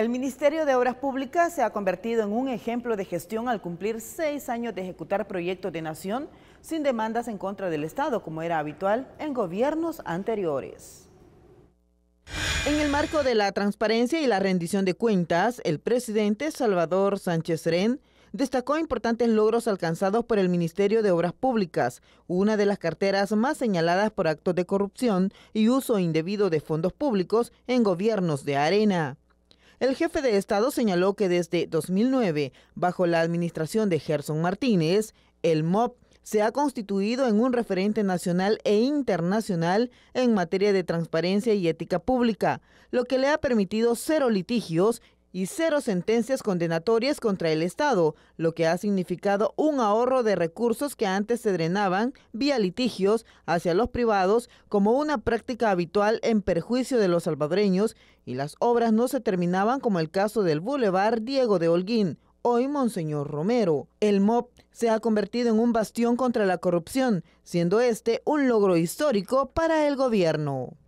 El Ministerio de Obras Públicas se ha convertido en un ejemplo de gestión al cumplir seis años de ejecutar proyectos de nación sin demandas en contra del Estado, como era habitual en gobiernos anteriores. En el marco de la transparencia y la rendición de cuentas, el presidente Salvador Sánchez ren destacó importantes logros alcanzados por el Ministerio de Obras Públicas, una de las carteras más señaladas por actos de corrupción y uso indebido de fondos públicos en gobiernos de arena. El jefe de Estado señaló que desde 2009, bajo la administración de Gerson Martínez, el MOP se ha constituido en un referente nacional e internacional en materia de transparencia y ética pública, lo que le ha permitido cero litigios y cero sentencias condenatorias contra el Estado, lo que ha significado un ahorro de recursos que antes se drenaban vía litigios hacia los privados como una práctica habitual en perjuicio de los salvadoreños y las obras no se terminaban como el caso del Boulevard Diego de Holguín, hoy Monseñor Romero. El MOP se ha convertido en un bastión contra la corrupción, siendo este un logro histórico para el gobierno.